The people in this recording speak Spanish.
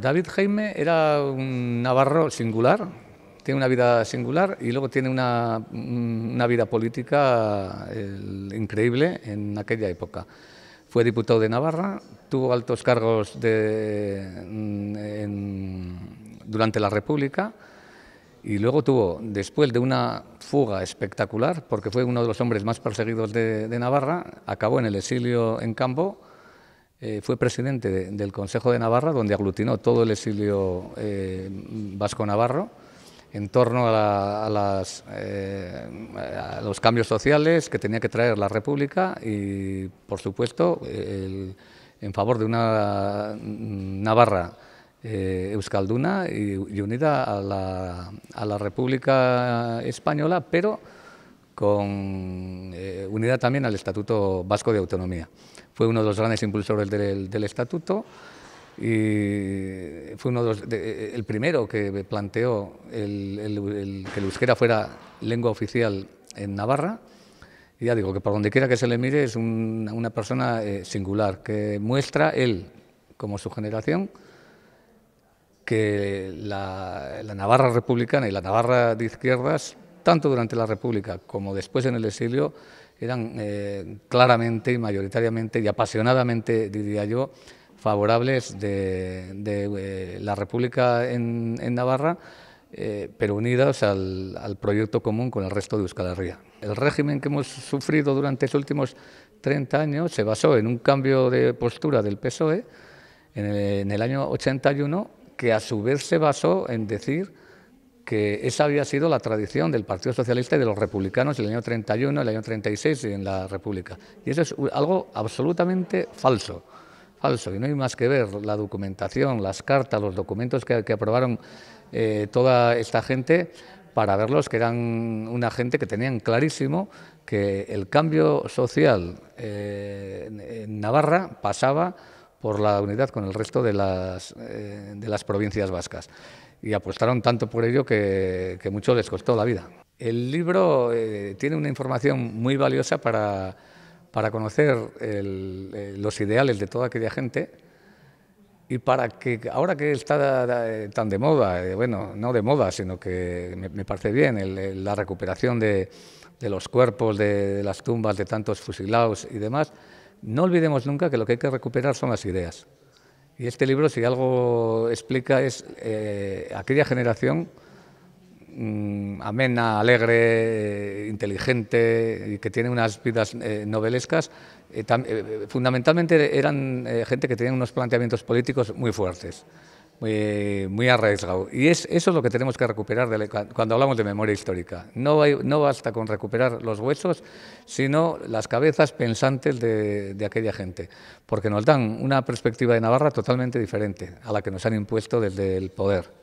David Jaime era un navarro singular, tiene una vida singular y luego tiene una, mm, vida política increíble en aquella época. Fue diputado de Navarra, tuvo altos cargos mm, durante la República y luego tuvo, después de una fuga espectacular, porque fue uno de los hombres más perseguidos de, Navarra, acabó en el exilio en Campo, eh, fue presidente del Consejo de Navarra, donde aglutinó todo el exilio eh, vasco-navarro en torno a, las, eh, a, los cambios sociales que tenía que traer la República y, por supuesto, en favor de una mm, Navarra eh, euskalduna y, unida a la, República Española, pero eh, unida también al Estatuto Vasco de Autonomía. Fue uno de los grandes impulsores del, Estatuto y fue uno eh, el primero que planteó que el euskera fuera lengua oficial en Navarra. Y ya digo que por donde quiera que se le mire es una persona singular, que muestra él, como su generación, que la, Navarra republicana y la Navarra de izquierdas, tanto durante la República como después en el exilio, eran eh, claramente y mayoritariamente y apasionadamente, diría yo, favorables de, eh, la República en, Navarra, eh, pero unidas al, proyecto común con el resto de Euskal Herria. El régimen que hemos sufrido durante los últimos 30 años se basó en un cambio de postura del PSOE en el, en el año 81 que a su vez se basó en decir que esa había sido la tradición del Partido Socialista y de los republicanos en el año 31, en el año 36 y en la República. Y eso es algo absolutamente falso, falso. Y no hay más que ver la documentación, las cartas, los documentos que, aprobaron eh, toda esta gente para verlos que eran una gente que tenían clarísimo que el cambio social eh, en Navarra pasaba por la unidad con el resto de las, eh, de las provincias vascas. Y apostaron tanto por ello que, que mucho les costó la vida. El libro eh, tiene una información muy valiosa para, para conocer eh, los ideales de toda aquella gente y para que ahora que está tan de moda, bueno, no de moda, sino que me, parece bien la recuperación de, de los cuerpos, de, de, las tumbas de tantos fusilados y demás, no olvidemos nunca que lo que hay que recuperar son las ideas. Y este libro, si algo explica, es eh, aquella generación mm, amena, alegre, eh, inteligente, y que tiene unas vidas eh, novelescas, fundamentalmente eran gente que tenía unos planteamientos políticos muy fuertes. Eh, muy arriesgado. Y es, eso es lo que tenemos que recuperar cuando hablamos de memoria histórica. No, no basta con recuperar los huesos, sino las cabezas pensantes de, aquella gente, porque nos dan una perspectiva de Navarra totalmente diferente a la que nos han impuesto desde el poder.